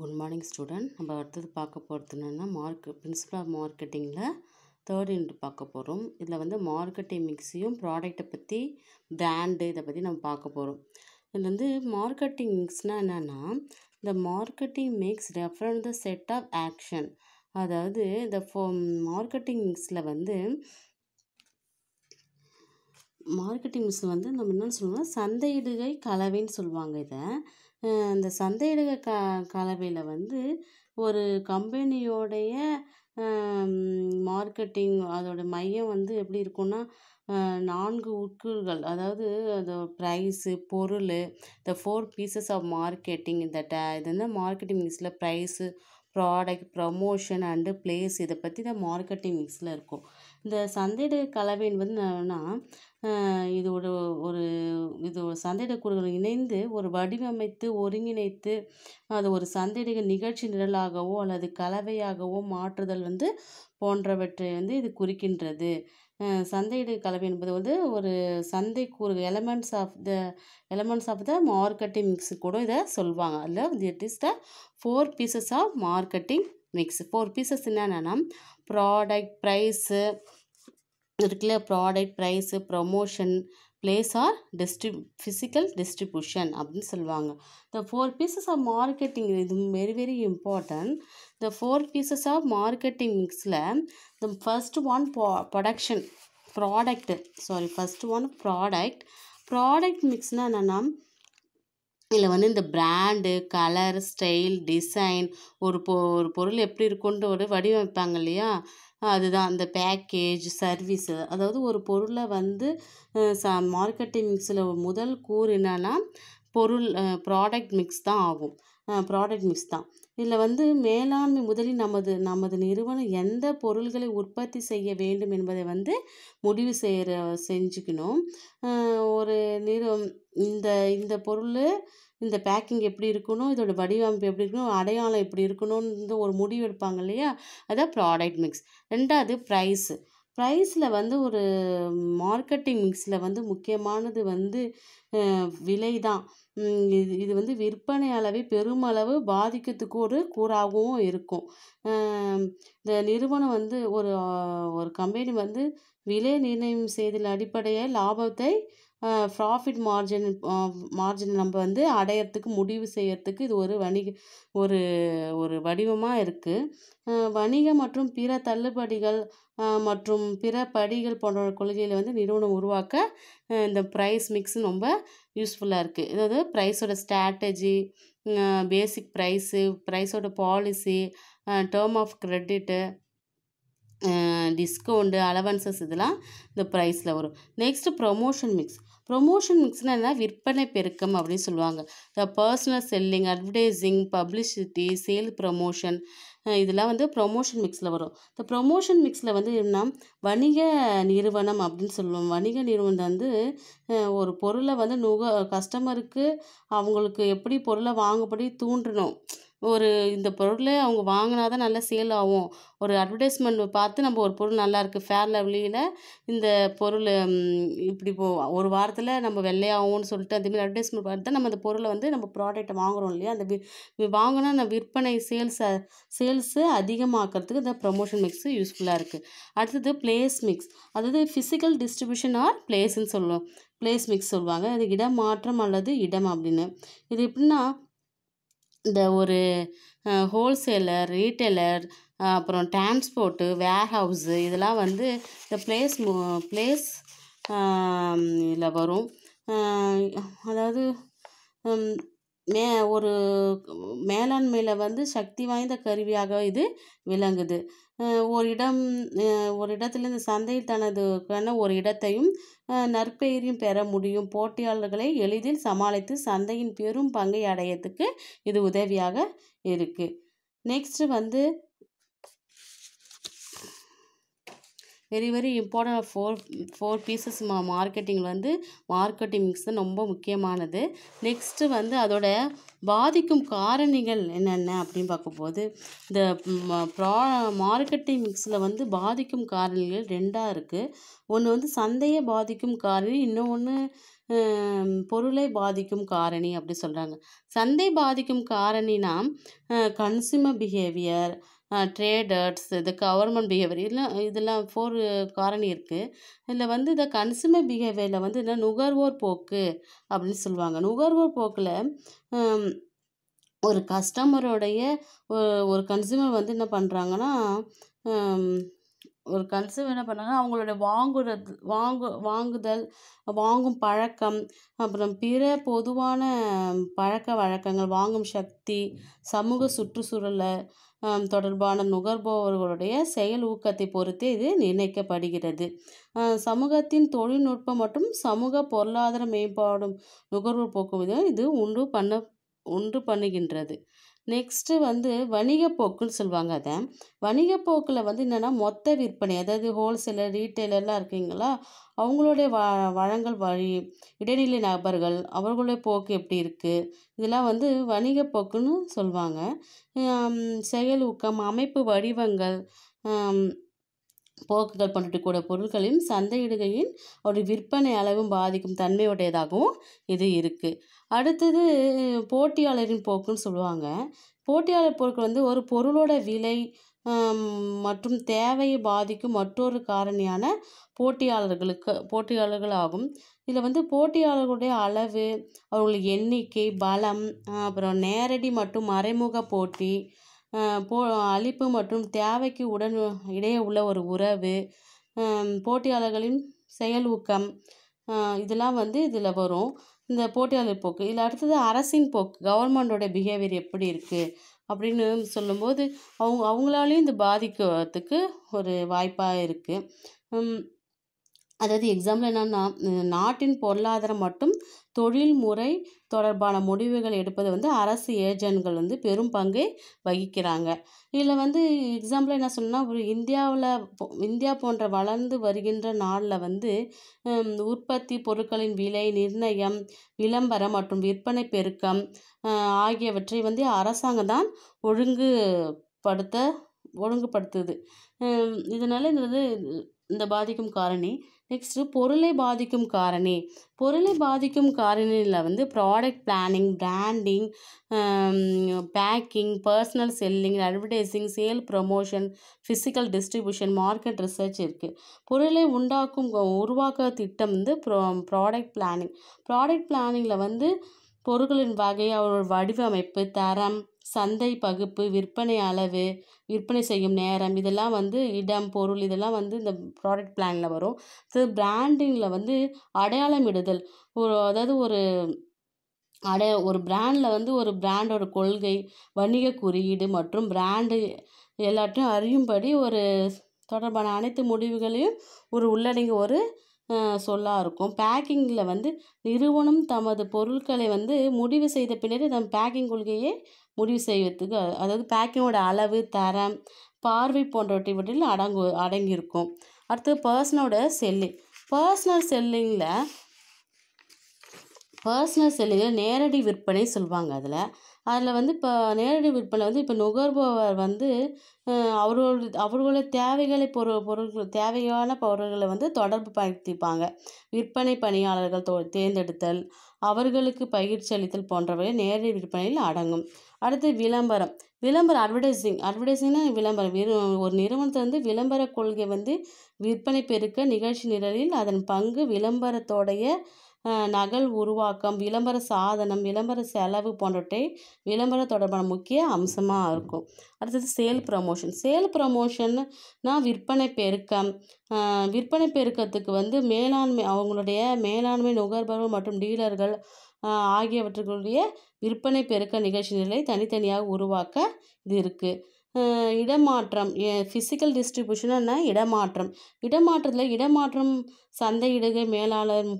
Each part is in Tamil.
குட் மார்னிங் ஸ்டூடெண்ட் நம்ம அடுத்தது பார்க்க போகிறது என்னென்னா மார்க் பிரின்சிபல் ஆஃப் மார்க்கெட்டிங்கில் தேர்ட் யூனிட் பார்க்க போகிறோம் இதில் வந்து மார்க்கெட்டிங் மிக்ஸையும் ப்ராடக்ட்டை பற்றி பிராண்டு இதை பற்றி நம்ம பார்க்க போகிறோம் இதில் வந்து மார்க்கெட்டிங் மிக்ஸ்னால் என்னென்னா இந்த marketing mix refer the set of action அதாவது இந்த ஃபோ மார்க்கெட்டிங் மிக்ஸில் வந்து மார்க்கெட்டிங் மிக்ஸில் வந்து நம்ம என்னென்னு சொல்லுவோம்னா சந்தையிடுகை கலவைன்னு சொல்லுவாங்க இதை அந்த சந்தையிடுக க கலவையில் வந்து ஒரு கம்பெனியோடைய மார்க்கெட்டிங் அதோடய மையம் வந்து எப்படி இருக்கும்னா நான்கு உட்கூறுகள் அதாவது அது ப்ரைஸு பொருள் the four P's of marketing இந்த ட இது வந்து மார்க்கெட்டிங் மிக்ஸில் price product promotion and place இதை பற்றி தான் மார்க்கெட்டிங் மிக்ஸில் இருக்கும் இந்த சந்தையிட கலவைன்னு வந்து என்னென்னா இது ஒரு ஒரு இது ஒரு சந்தையிடக்கூடியவர்கள் இணைந்து ஒரு வடிவமைத்து ஒருங்கிணைத்து அது ஒரு சந்தையிட நிகழ்ச்சி நிரலாகவோ அல்லது கலவையாகவோ மாற்றுதல் வந்து போன்றவற்றை வந்து இது குறிக்கின்றது சந்தையிட கலவை என்பது வந்து ஒரு சந்தை கூறு elements of the elements of the marketing mix கூட இதை சொல்லுவாங்க அதில் it is the four P's of marketing mix four P's என்னென்னா ப்ராடக்ட் ப்ரைஸு இருக்குல்ல product price promotion place or டிஸ்ட்ரி ஃபிசிக்கல் டிஸ்ட்ரிபியூஷன் அப்படின்னு சொல்லுவாங்க the four P's of marketing இது very very important the four P's of marketing மிக்ஸில் the first one production product sorry first one product product மிக்ஸ்னால் என்னென்னா இதில் வந்து இந்த பிராண்டு கலர் ஸ்டைல் டிசைன் ஒரு பொ ஒரு பொருள் எப்படி இருக்குன்ற ஒரு வடிவமைப்பாங்க இல்லையா அதுதான் அந்த பேக்கேஜ் சர்வீஸு அதாவது ஒரு பொருளை வந்து ச மார்க்கெட்டிங் மிக்ஸில் முதல் கூறு என்னென்னா பொருள் ப்ராடக்ட் மிக்ஸ் தான் ஆகும் ப்ராடக்ட் மிக்ஸ் தான் இதில் வந்து மேலாண்மை முதலில் நமது நமது நிறுவனம் எந்த பொருள்களை உற்பத்தி செய்ய வேண்டும் என்பதை வந்து முடிவு செய்கிற செஞ்சுக்கணும் ஒரு நிறுவ இந்த இந்த பொருள் இந்த பேக்கிங் எப்படி இருக்கணும் இதோட வடிவமைப்பு எப்படி இருக்கணும் அடையாளம் எப்படி இருக்கணும்னு ஒரு முடிவு எடுப்பாங்க இல்லையா அதான் ப்ராடக்ட் மிக்ஸ் ரெண்டாவது ப்ரைஸு ப்ரைஸில் வந்து ஒரு மார்க்கெட்டிங் மிக்ஸில் வந்து முக்கியமானது வந்து விலை தான் இது இது வந்து விற்பனை அளவை பெருமளவு பாதிக்கிறதுக்கு ஒரு கூறாகவும் இருக்கும் இந்த நிறுவனம் வந்து ஒரு ஒரு கம்பெனி வந்து விலை நிர்ணயம் செய்தல் அடிப்படையில் லாபத்தை ப்ராஃபிட் மார்ஜின் மார்ஜின் நம்ம வந்து அடையிறதுக்கு முடிவு செய்யறதுக்கு இது ஒரு வணிக ஒரு ஒரு வடிவமாக இருக்குது வணிக மற்றும் பிற தள்ளுபடிகள் மற்றும் பிற படிகள் போன்ற கொள்கையில் வந்து நிறுவனம் உருவாக்க இந்த ப்ரைஸ் மிக்ஸ் ரொம்ப யூஸ்ஃபுல்லாக இருக்குது அதாவது ப்ரைஸோட ஸ்ட்ராட்டஜி பேசிக் ப்ரைஸு ப்ரைஸோட policy term of credit discount allowances இதெல்லாம் இந்த ப்ரைஸில் வரும் நெக்ஸ்ட்டு ப்ரொமோஷன் மிக்ஸ் ப்ரொமோஷன் மிக்ஸ்னால் என்ன விற்பனை பெருக்கம் அப்படின்னு சொல்லுவாங்க the personal selling advertising publicity sale promotion இதெல்லாம் வந்து ப்ரொமோஷன் மிக்ஸில் வரும் இந்த ப்ரொமோஷன் மிக்ஸில் வந்து என்ன வணிக நிறுவனம் அப்படின்னு சொல்லுவோம் வணிக நிறுவனம் வந்து ஒரு பொருளை வந்து நுக கஸ்டமருக்கு அவங்களுக்கு எப்படி பொருளை வாங்கும்படி தூண்டணும் ஒரு இந்த பொருளை அவங்க வாங்கினா தான் நல்லா சேல் ஆகும் ஒரு அட்வர்டைஸ்மெண்ட் பார்த்து நம்ம ஒரு பொருள் நல்லாயிருக்கு ஃபேர் லவ்லியில் இந்த பொருள் இப்படி போ ஒரு வாரத்தில் நம்ம வெள்ளையாகும்னு சொல்லிட்டு அதேமாதிரி அட்வர்டைஸ்மெண்ட் பார்த்து நம்ம அந்த பொருளை வந்து நம்ம ப்ராடக்ட்டை வாங்குகிறோம் இல்லையா அந்த வி வாங்கினா அந்த விற்பனை சேல்ஸை சேல்ஸு அதிகமாக்கிறதுக்கு இந்த ப்ரொமோஷன் மிக்ஸு யூஸ்ஃபுல்லாக இருக்குது அடுத்தது பிளேஸ் மிக்ஸ் அதாவது ஃபிசிக்கல் டிஸ்ட்ரிபியூஷன் ஆர் பிளேஸ்ன்னு சொல்லுவோம் பிளேஸ் மிக்ஸ் சொல்லுவாங்க அது இடம் மாற்றம் அல்லது இடம் அப்படின்னு இது எப்படின்னா இந்த ஒரு ஹோல்சேலர் ரீட்டெய்லர் அப்புறம் டிரான்ஸ்போர்ட்டு வேர் ஹவுஸு இதெல்லாம் வந்து இந்த ப்ளேஸ் பிளேஸ் ப்ளேஸ் இதில் வரும் அதாவது மே ஒரு மேலாண்மையில் வந்து சக்தி வாய்ந்த கருவியாக இது விளங்குது ஒரு இடம் ஒரு இடத்துல இந்த சந்தையில் தனதுக்கான ஒரு இடத்தையும் நற்பெயரையும் பெற முடியும் போட்டியாளர்களை எளிதில் சமாளித்து சந்தையின் பெரும் பங்கை அடையத்துக்கு இது உதவியாக இருக்குது நெக்ஸ்ட்டு வந்து very very important four four P's மா மார்க்கெட்டிங்கில் வந்து மார்க்கெட்டிங் மிக்ஸ் தான் ரொம்ப முக்கியமானது நெக்ஸ்ட்டு வந்து அதோட பாதிக்கும் காரணிகள் என்னென்ன அப்படின்னு பார்க்கும்போது இந்த ப்ரா மார்க்கெட்டிங் மிக்ஸில் வந்து பாதிக்கும் காரணிகள் ரெண்டாக இருக்குது ஒன்று வந்து சந்தையை பாதிக்கும் காரணி இன்னொன்று பொருளை பாதிக்கும் காரணி அப்படி சொல்கிறாங்க சந்தை பாதிக்கும் காரணினா கன்சியூமர் பிஹேவியர் ட்ரேடர்ஸ் இது கவர்மெண்ட் பிஹேவியர் இதெல்லாம் இதெல்லாம் ஃபோர் காரணி இருக்குது இதில் வந்து இந்த கன்சூமர் பிஹேவியரில் வந்து என்ன நுகர்வோர் போக்கு அப்படின்னு சொல்லுவாங்க நுகர்வோர் போக்கில் ஒரு கஸ்டமருடைய ஒரு கன்சூமர் வந்து என்ன பண்ணுறாங்கன்னா ஒரு கன்சூமர் என்ன பண்ணாங்க அவங்களோட வாங்குறது வாங்கு வாங்குதல் வாங்கும் பழக்கம் அப்புறம் பிற பொதுவான பழக்க வழக்கங்கள் வாங்கும் சக்தி சமூக சுற்றுச்சூழலை தொடர்பான நுகர்பவர்களுடைய செயல் ஊக்கத்தை பொறுத்தே இது நிர்ணயிக்கப்படுகிறது சமூகத்தின் தொழில்நுட்பம் மற்றும் சமூக பொருளாதார மேம்பாடும் நுகர்வு போக்குவரத்து இது உண்டு பண்ண உண்டு பண்ணுகின்றது நெக்ஸ்ட்டு வந்து வணிகப்போக்குன்னு சொல்லுவாங்க அதை வணிகப்போக்கில் வந்து என்னென்னா மொத்த விற்பனை அதாவது ஹோல்சேலர் ரீட்டைலர்லாம் இருக்கீங்களா அவங்களுடைய வ வழங்கல் வழி இடைநிலை நபர்கள் அவர்களுடைய போக்கு எப்படி இருக்குது இதெல்லாம் வந்து வணிகப்போக்குன்னு சொல்லுவாங்க செயல் ஊக்கம் அமைப்பு வடிவங்கள் போக்குகள் பண்ணிட்டு பொருட்களின் சந்தையிடுகையின் ஒரு விற்பனை அளவும் பாதிக்கும் தன்மை உடையதாகவும் இது இருக்குது அடுத்தது போட்டியாளரின் போக்குன்னு சொல்லுவாங்க போட்டியாளர் பொருட்கள் வந்து ஒரு பொருளோட விலை மற்றும் தேவையை பாதிக்கும் மற்றொரு காரணியான போட்டியாளர்களுக்கு போட்டியாளர்கள் ஆகும் இதில் வந்து போட்டியாளர்களுடைய அளவு அவர்களுடைய எண்ணிக்கை பலம் அப்புறம் நேரடி மற்றும் மறைமுக போட்டி போ அழிப்பு மற்றும் தேவைக்கு உடன் இடையே உள்ள ஒரு உறவு போட்டியாளர்களின் செயல் ஊக்கம் இதெல்லாம் வந்து இதில் வரும் இந்த போட்டியாளர் போக்கு இதில் அடுத்தது அரசின் போக்கு கவர்மெண்டோட பிஹேவியர் எப்படி இருக்குது அப்படின்னு சொல்லும்போது அவங்க அவங்களாலையும் இது பாதிக்கிறதுக்கு ஒரு வாய்ப்பாக இருக்குது அதாவது எக்ஸாம்பிள் என்னென்னா நாட்டின் பொருளாதாரம் மட்டும் தொழில்முறை தொடர்பான முடிவுகள் எடுப்பது வந்து அரசு ஏஜென்ட்கள் வந்து பெரும் பங்கை வகிக்கிறாங்க இதில் வந்து எக்ஸாம்பிள் என்ன சொன்னால் ஒரு இந்தியாவில் இந்தியா போன்ற வளர்ந்து வருகின்ற நாளில் வந்து உற்பத்தி பொருட்களின் விலை நிர்ணயம் விளம்பரம் மற்றும் விற்பனை பெருக்கம் ஆகியவற்றை வந்து அரசாங்கம் தான் ஒழுங்குபடுத்த ஒழுங்குபடுத்துது இதனால் இந்த வந்து இந்த பாதிக்கும் காரணி நெக்ஸ்ட்டு பொருளை பாதிக்கும் காரணி பொருளை பாதிக்கும் காரணியில் வந்து product planning branding packing personal selling advertising sale promotion physical distribution market research இருக்குது பொருளை உண்டாக்கும் உருவாக்க திட்டம் வந்து ப்ரோ ப்ராடக்ட் பிளானிங் ப்ராடக்ட் பிளானிங்கில் வந்து பொருட்களின் வகை அவர்கள் வடிவமைப்பு தரம் சந்தை பகுப்பு விற்பனை அளவு விற்பனை செய்யும் நேரம் இதெல்லாம் வந்து இடம் பொருள் இதெல்லாம் வந்து இந்த ப்ராடக்ட் பிளானில் வரும் ஸோ பிராண்டிங்கில் வந்து அடையாளமிடுதல் ஒரு அதாவது ஒரு அடைய ஒரு பிராண்டில் வந்து ஒரு பிராண்டோட கொள்கை வணிக குறியீடு மற்றும் பிராண்டு எல்லாத்தையும் அறியும்படி ஒரு தொடர்பான அனைத்து முடிவுகளையும் ஒரு உள்ளடங்கிய ஒரு சொல்லாக இருக்கும் பேக்கிங்கில் வந்து நிறுவனம் தமது பொருட்களை வந்து முடிவு செய்த பின்னாடி தம் பேக்கிங் கொள்கையே முடிவு செய்வதுக்கு அதாவது பேக்கிங்கோட அளவு தரம் பார்வை போன்றவற்றை போன்றவற்றில் அடங்கு அடங்கியிருக்கும் அடுத்து பர்சனோட செல்லிங் பர்சனல் செல்லிங்கில் பர்சனல் செல்லிங்கில் நேரடி விற்பனை சொல்லுவாங்க அதில் அதில் வந்து இப்போ நேரடி விற்பனை வந்து இப்போ நுகர்பவர் வந்து அவரோட அவர்களுடைய தேவைகளை பொரு பொருட்கள் தேவையான பொருள்களை வந்து தொடர்பு படுத்திப்பாங்க விற்பனை பணியாளர்கள் தொ தேர்ந்தெடுத்தல் அவர்களுக்கு பயிற்சி அளித்தல் போன்றவை நேரடி விற்பனையில் அடங்கும் அடுத்து விளம்பரம் விளம்பரம் அட்வர்டைஸிங் அட்வர்டைஸிங்னா விளம்பரம் ஒரு நிறுவனத்தை வந்து விளம்பர கொள்கை வந்து விற்பனை பெருக்க நிகழ்ச்சி நிரலில் அதன் பங்கு விளம்பரத்தோடைய நகல் உருவாக்கம் விளம்பர சாதனம் விளம்பர செலவு போன்றவற்றை விளம்பரம் தொடர்பான முக்கிய அம்சமாக இருக்கும் அடுத்தது சேல் ப்ரமோஷன் சேல் ப்ரமோஷன்னா விற்பனை பெருக்கம் விற்பனை பெருக்கத்துக்கு வந்து மேலாண்மை அவங்களுடைய மேலாண்மை நுகர்பவர் மற்றும் டீலர்கள் ஆகியவற்றுக்குரிய விற்பனை பெருக்க நிகழ்ச்சிகளை தனித்தனியாக உருவாக்க இது இருக்குது இடமாற்றம் ஃபிசிக்கல் டிஸ்ட்ரிபியூஷன்னா இடமாற்றம் இடமாற்றத்தில் இடமாற்றம் சந்தையிடுகை மேலாளர்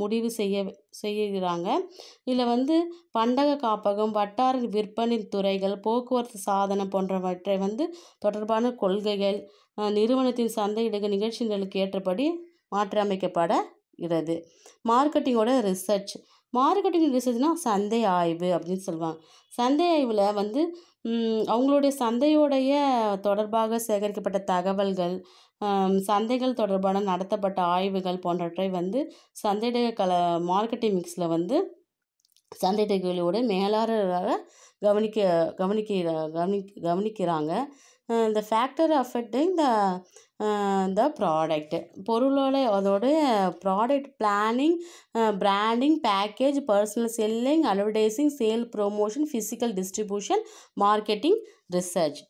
முடிவு செய்ய செய்கிறாங்க இதில் வந்து பண்டக காப்பகம் வட்டார விற்பனை துறைகள் போக்குவரத்து சாதனம் போன்றவற்றை வந்து தொடர்பான கொள்கைகள் நிறுவனத்தின் சந்தையிடுக நிகழ்ச்சிகளுக்கு ஏற்றபடி மாற்றியமைக்கப்படுகிறது மார்க்கெட்டிங்கோட ரிசர்ச் மார்க்கெட்டிங் ரிசர்ச்னால் சந்தை ஆய்வு அப்படின்னு சொல்லுவாங்க சந்தை ஆய்வில் வந்து அவங்களுடைய சந்தையோடைய தொடர்பாக சேகரிக்கப்பட்ட தகவல்கள் சந்தைகள் தொடர்பான நடத்தப்பட்ட ஆய்வுகள் போன்றவற்றை வந்து சந்தையிட கல மார்க்கெட்டிங் மிக்ஸில் வந்து சந்தைகளோடு மேலாளராக கவனிக்க கவனிக்கிற கவனி கவனிக்கிறாங்க இந்த factor affecting the the product பொருளோட அதோடய product planning branding package personal selling advertising sale promotion physical distribution marketing research